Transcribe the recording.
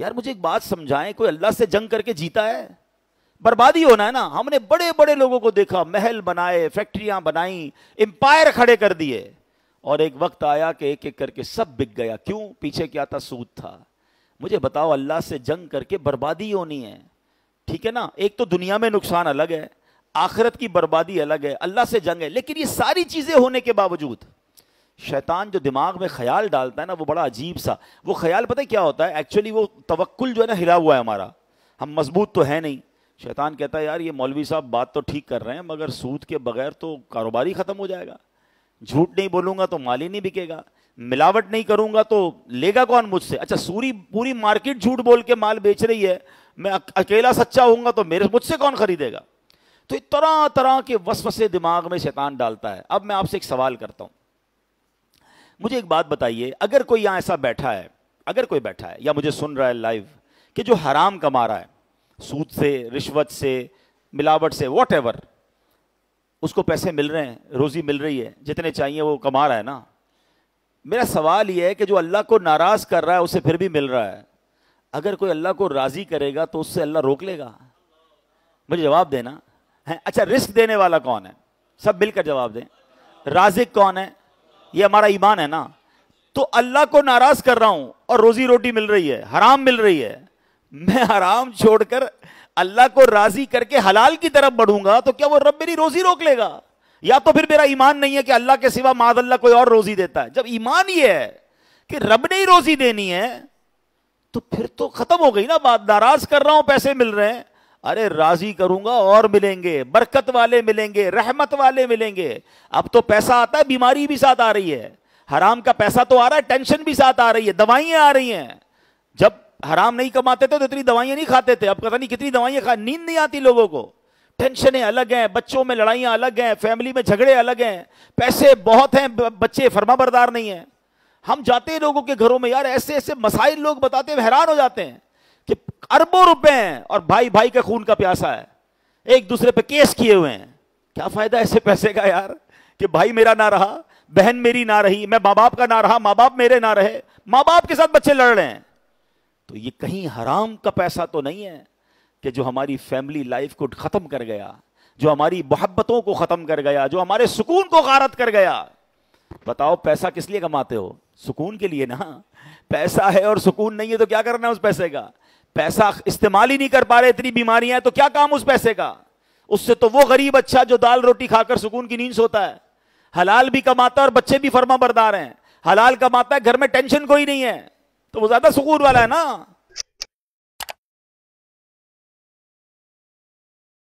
यार मुझे एक बात समझाएं कोई अल्लाह से जंग करके जीता है बर्बादी होना है ना हमने बड़े बड़े लोगों को देखा महल बनाए फैक्ट्रियां बनाई एम्पायर खड़े कर दिए और एक वक्त आया कि एक एक करके सब बिक गया क्यों पीछे क्या था सूद था मुझे बताओ अल्लाह से जंग करके बर्बादी होनी है ठीक है ना एक तो दुनिया में नुकसान अलग है आखिरत की बर्बादी अलग है अल्लाह से जंग है लेकिन ये सारी चीजें होने के बावजूद शैतान जो दिमाग में ख्याल डालता है ना वो बड़ा अजीब सा वो ख्याल पता है क्या होता है एक्चुअली वो तवक्ल जो है ना हिला हुआ है हमारा हम मजबूत तो है नहीं शैतान कहता है यार ये मौलवी साहब बात तो ठीक कर रहे हैं मगर सूद के बगैर तो कारोबार ही ख़त्म हो जाएगा झूठ नहीं बोलूंगा तो माल ही नहीं बिकेगा मिलावट नहीं करूंगा तो लेगा कौन मुझसे अच्छा सूरी पूरी मार्केट झूठ बोल के माल बेच रही है मैं अकेला सच्चा होऊंगा तो मेरे मुझसे कौन खरीदेगा तो तरह तरह के वसवसे दिमाग में शैतान डालता है अब मैं आपसे एक सवाल करता हूँ मुझे एक बात बताइए अगर कोई यहां ऐसा बैठा है अगर कोई बैठा है या मुझे सुन रहा है लाइव कि जो हराम कमा रहा है सूद से रिश्वत से मिलावट से वॉट उसको पैसे मिल रहे हैं रोज़ी मिल रही है जितने चाहिए वो कमा रहा है ना मेरा सवाल यह है कि जो अल्लाह को नाराज़ कर रहा है उसे फिर भी मिल रहा है अगर कोई अल्लाह को राज़ी करेगा तो उससे अल्लाह रोक लेगा मुझे जवाब देना है अच्छा रिस्क देने वाला कौन है सब मिलकर जवाब दें राजिक कौन है ये हमारा ईमान है ना तो अल्लाह को नाराज कर रहा हूं और रोजी रोटी मिल रही है हराम मिल रही है मैं हराम छोड़कर अल्लाह को राजी करके हलाल की तरफ बढ़ूंगा तो क्या वो रब मेरी रोजी रोक लेगा या तो फिर मेरा ईमान नहीं है कि अल्लाह के सिवा माद अल्लाह कोई और रोजी देता है जब ईमान ये है कि रब ने ही रोजी देनी है तो फिर तो खत्म हो गई ना बात नाराज कर रहा हूं पैसे मिल रहे हैं अरे राजी करूंगा और मिलेंगे बरकत वाले मिलेंगे रहमत वाले मिलेंगे अब तो पैसा आता है बीमारी भी साथ आ रही है हराम का पैसा तो आ रहा है टेंशन भी साथ आ रही है दवाइयां आ रही हैं जब हराम नहीं कमाते थे तो इतनी दवाइयां नहीं खाते थे अब पता नहीं कितनी दवाइयां खा नींद नहीं आती लोगों को टेंशनें अलग हैं बच्चों में लड़ाइयां अलग हैं फैमिली में झगड़े अलग हैं पैसे बहुत हैं बच्चे फर्मा बरदार नहीं हैं हम जाते हैं लोगों के घरों में यार ऐसे ऐसे मसाइल लोग बताते हैं हैरान हो जाते हैं अरबों रुपए हैं और भाई भाई के खून का प्यासा है एक दूसरे पे केस किए हुए हैं क्या फायदा ऐसे पैसे का यार कि भाई मेरा ना रहा बहन मेरी ना रही मैं माँ बाप का ना रहा माँ बाप मेरे ना रहे माँ बाप के साथ बच्चे लड़ रहे हैं तो ये कहीं हराम का पैसा तो नहीं है कि जो हमारी फैमिली लाइफ को ख़त्म कर गया जो हमारी मोहब्बतों को ख़त्म कर गया जो हमारे सुकून को गारत कर गया बताओ पैसा किस लिए कमाते हो सुकून के लिए ना पैसा है और सुकून नहीं है तो क्या करना है उस पैसे का पैसा इस्तेमाल ही नहीं कर पा रहे इतनी बीमारियां तो क्या काम उस पैसे का उससे तो वो गरीब अच्छा जो दाल रोटी खाकर सुकून की नींद सोता है हलाल भी कमाता है और बच्चे भी फर्मा बरदार हैं हलाल कमाता है घर में टेंशन कोई नहीं है तो वो ज्यादा सुकून वाला है ना